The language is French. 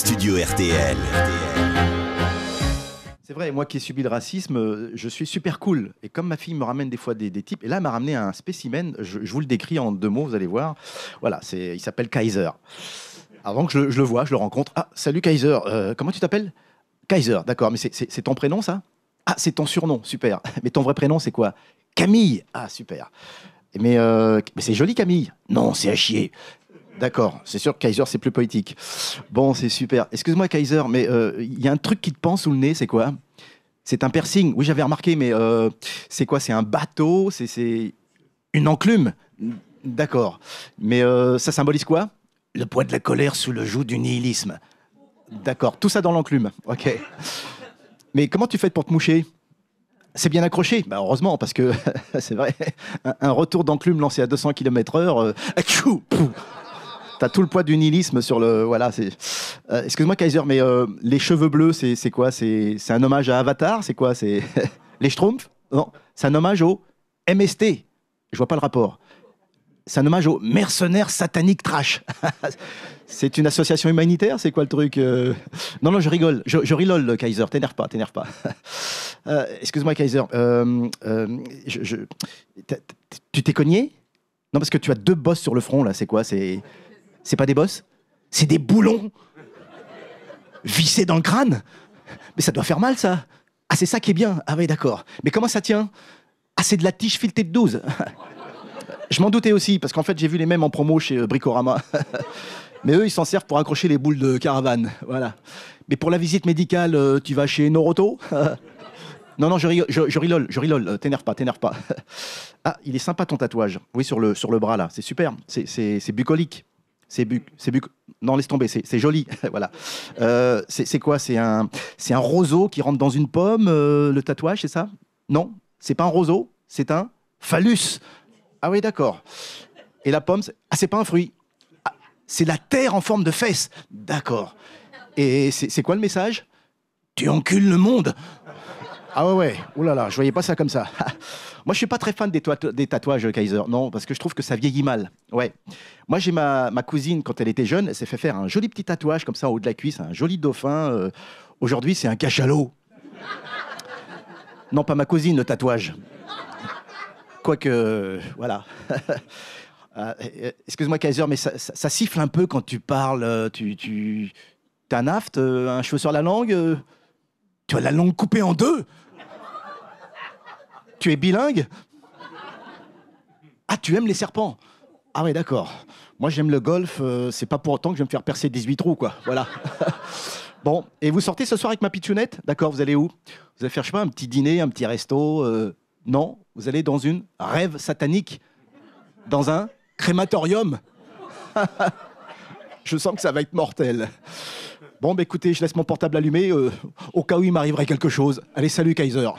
studio RTL. C'est vrai, moi qui ai subi le racisme, euh, je suis super cool. Et comme ma fille me ramène des fois des, types, et là, elle m'a ramené un spécimen, je, vous le décris en deux mots, vous allez voir. Voilà, il s'appelle Kaiser. Avant que je, le vois, je le rencontre. Ah, salut Kaiser, euh, comment tu t'appelles Kaiser, d'accord, mais c'est ton prénom ça Ah, c'est ton surnom, super. Mais ton vrai prénom, c'est quoi Camille Ah, super. Mais, euh, mais c'est joli, Camille. Non, c'est à chier. D'accord, c'est sûr que Kaiser, c'est plus poétique. Bon, c'est super. Excuse-moi, Kaiser, mais euh, il y a un truc qui te pend sous le nez, c'est quoi C'est un piercing. Oui, j'avais remarqué, mais euh, c'est quoi C'est un bateau C'est une enclume D'accord. Mais euh, ça symbolise quoi Le poids de la colère sous le joug du nihilisme. D'accord, tout ça dans l'enclume. Ok. Mais comment tu fais pour te moucher c'est bien accroché, bah heureusement, parce que c'est vrai, un retour d'enclume lancé à 200 km/h, T'as tout le poids du nihilisme sur le. Voilà, c'est. Euh, excuse-moi, Kaiser, mais euh, les cheveux bleus, c'est quoi C'est un hommage à Avatar C'est quoi C'est. les Schtroumpfs Non. C'est un hommage au MST. Je vois pas le rapport. C'est un hommage au mercenaires Satanique trash. c'est une association humanitaire C'est quoi le truc euh? Non, non, je rigole. Je, je rigole, Kaiser. T'énerve pas, t'énerve pas. Excuse-moi, Kaiser. je... Tu t'es cogné non, parce que tu as deux bosses sur le front, là, c'est quoi C'est c'est pas des bosses C'est des boulons vissés dans le crâne Mais ça doit faire mal, ça Ah, c'est ça qui est bien Ah oui, d'accord. Mais comment ça tient Ah, c'est de la tige filetée de 12 Je m'en doutais aussi, parce qu'en fait, j'ai vu les mêmes en promo chez euh, Bricorama. Mais eux, ils s'en servent pour accrocher les boules de caravane. Voilà. Mais pour la visite médicale, euh, tu vas chez Noroto Non, non, je rigole, je, je rigole, euh, T'énerve pas, t'énerve pas. Ah, il est sympa ton tatouage. Oui, sur le, sur le bras, là. C'est super. C'est bucolique. C'est c'est buc Non, laisse tomber, c'est joli. voilà. Euh, c'est quoi C'est un, c'est un roseau qui rentre dans une pomme, euh, le tatouage, c'est ça Non, c'est pas un roseau, c'est un phallus. Ah oui, d'accord. Et la pomme, c'est ah, pas un fruit. Ah, c'est la terre en forme de fesse. D'accord. Et c'est quoi le message Tu encules le monde ah ouais, ouais. Ouh là là, je voyais pas ça comme ça. Moi, je suis pas très fan des, tatouages Kaiser, non, parce que je trouve que ça vieillit mal. Ouais. Moi, j'ai ma, cousine, quand elle était jeune, elle s'est fait faire un joli petit tatouage comme ça au haut de la cuisse, un joli dauphin. Euh. Aujourd'hui, c'est un cachalot. non, pas ma cousine, le tatouage. Quoique, euh, voilà. Ah, euh, excuse-moi, Kaiser, mais ça, siffle un peu quand tu parles. Tu, tu... un aft, un cheveu sur la langue tu as la langue coupée en deux Tu es bilingue Ah, tu aimes les serpents Ah ouais, d'accord. Moi, j'aime le golf, euh, c'est pas pour autant que je vais me faire percer 18 trous, quoi. Voilà. bon, et vous sortez ce soir avec ma pitchounette D'accord, vous allez où Vous allez faire, je un petit dîner, un petit resto euh, Non, vous allez dans une rêve satanique. Dans un crématorium. je sens que ça va être mortel. Bon, bah écoutez, je laisse mon portable allumé euh, au cas où il m'arriverait quelque chose. Allez, salut Kaiser.